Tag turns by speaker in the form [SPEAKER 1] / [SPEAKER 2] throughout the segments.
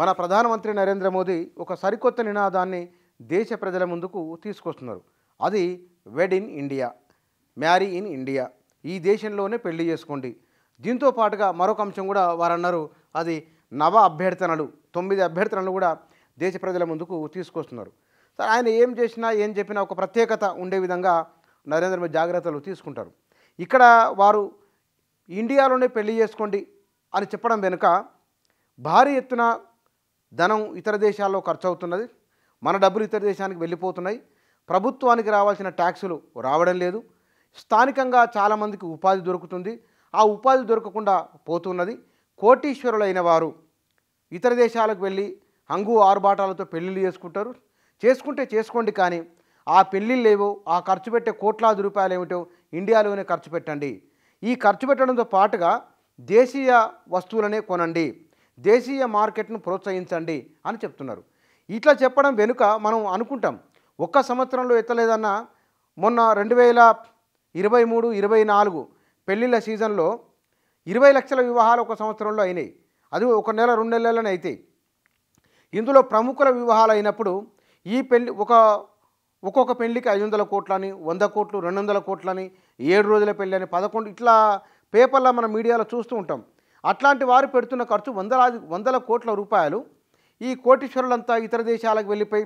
[SPEAKER 1] మన ప్రధానమంత్రి నరేంద్ర మోదీ ఒక సరికొత్త నినాదాన్ని దేశ ప్రజల ముందుకు తీసుకొస్తున్నారు అది wed in India marry in India ఈ దేశంలోనే పెళ్లి చేసుకోండి దీంతో పాటుగా మరొక అంశం కూడా వారన్నారు అది నవ అభ్యర్థనలు తొమ్మిది అభ్యర్థనలు కూడా దేశ ప్రజల ముందుకు తీసుకొస్తున్నారు సార్ ఆయన ఏం చేసినా ఏం చెప్పినా ఒక ప్రత్యేకత ఉండే విధంగా నరేంద్ర మోదీ జాగ్రత్తలు తీసుకుంటారు ఇక్కడ వారు ఇండియాలోనే పెళ్లి చేసుకోండి అని చెప్పడం వెనుక భారీ ఎత్తున ధనం ఇతర దేశాల్లో ఖర్చు అవుతున్నది మన డబ్బులు ఇతర దేశానికి వెళ్ళిపోతున్నాయి ప్రభుత్వానికి రావాల్సిన ట్యాక్సులు రావడం లేదు స్థానికంగా చాలామందికి ఉపాధి దొరుకుతుంది ఆ ఉపాధి దొరకకుండా పోతున్నది కోటీశ్వరులైన వారు ఇతర దేశాలకు వెళ్ళి హంగు ఆరుబాటాలతో పెళ్ళిళ్ళు చేసుకుంటారు చేసుకుంటే చేసుకోండి కానీ ఆ పెళ్ళిళ్ళు లేవో ఆ ఖర్చు పెట్టే కోట్లాది రూపాయలు ఏమిటో ఇండియాలోనే ఖర్చు పెట్టండి ఈ ఖర్చు పెట్టడంతో పాటుగా దేశీయ వస్తువులనే కొనండి దేశీయ మార్కెట్ను ప్రోత్సహించండి అని చెప్తున్నారు ఇట్లా చెప్పడం వెనుక మనం అనుకుంటాం ఒక్క సంవత్సరంలో ఎత్తలేదన్న మొన్న రెండు వేల ఇరవై మూడు ఇరవై నాలుగు పెళ్ళిళ్ళ సీజన్లో ఇరవై లక్షల వివాహాలు ఒక సంవత్సరంలో అయినాయి అది ఒక నెల రెండు నెలలనే అవుతాయి ఇందులో ప్రముఖుల వివాహాలు అయినప్పుడు ఈ పెళ్ళి ఒక ఒక్కొక్క పెళ్లికి ఐదు వందల కోట్లని వంద కోట్లు రెండు వందల కోట్లని ఏడు రోజుల పెళ్ళి అని పదకొండు ఇట్లా పేపర్లో మన మీడియాలో చూస్తూ ఉంటాం అట్లాంటి వారు పెడుతున్న ఖర్చు వందలాది వందల కోట్ల రూపాయలు ఈ కోటీశ్వరులంతా ఇతర దేశాలకు వెళ్ళిపోయి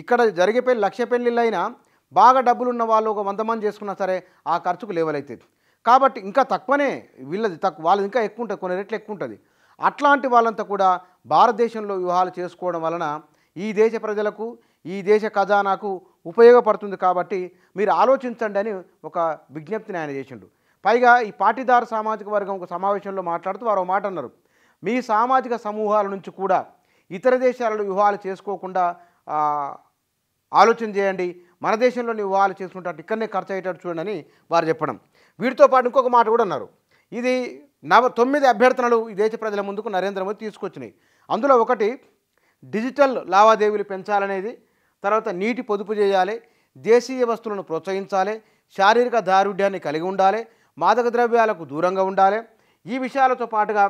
[SPEAKER 1] ఇక్కడ జరిగే లక్ష పెళ్ళిళ్ళైనా బాగా డబ్బులున్న వాళ్ళు ఒక వంద మంది చేసుకున్నా సరే ఆ ఖర్చుకు లేవలైతుంది కాబట్టి ఇంకా తక్కువనే వీళ్ళది తక్కువ వాళ్ళది ఇంకా ఎక్కువ ఉంటుంది కొన్ని రెట్లు ఎక్కువ ఉంటుంది అట్లాంటి వాళ్ళంతా కూడా భారతదేశంలో వివాహాలు చేసుకోవడం వలన ఈ దేశ ప్రజలకు ఈ దేశ ఖజానాకు ఉపయోగపడుతుంది కాబట్టి మీరు ఆలోచించండి అని ఒక విజ్ఞప్తిని ఆయన చేసిండు పైగా ఈ పాటీదారు సామాజిక వర్గం ఒక సమావేశంలో మాట్లాడుతూ వారు మాట అన్నారు మీ సామాజిక సమూహాల నుంచి కూడా ఇతర దేశాలలో వివాహాలు చేసుకోకుండా ఆలోచన చేయండి మన దేశంలోని వివాహాలు చేసుకుంటే ఇక్కడనే ఖర్చు అయ్యేటట్టు చూడండి వారు చెప్పడం వీటితో పాటు ఇంకొక మాట కూడా అన్నారు ఇది నవ తొమ్మిది అభ్యర్థనలు ఈ దేశ ప్రజల ముందుకు నరేంద్ర మోదీ తీసుకొచ్చినాయి అందులో ఒకటి డిజిటల్ లావాదేవీలు పెంచాలనేది తర్వాత నీటి పొదుపు చేయాలి దేశీయ వస్తువులను ప్రోత్సహించాలి శారీరక దారుఢ్యాన్ని కలిగి ఉండాలి మాదక ద్రవ్యాలకు దూరంగా ఉండాలి ఈ విషయాలతో పాటుగా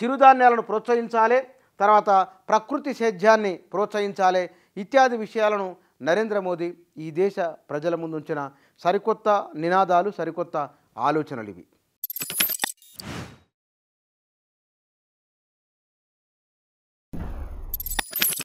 [SPEAKER 1] చిరుధాన్యాలను ప్రోత్సహించాలి తర్వాత ప్రకృతి సేద్యాన్ని ప్రోత్సహించాలి ఇత్యాది విషయాలను నరేంద్ర మోదీ ఈ దేశ ప్రజల ముందుంచిన సరికొత్త నినాదాలు సరికొత్త ఆలోచనలు ఇవి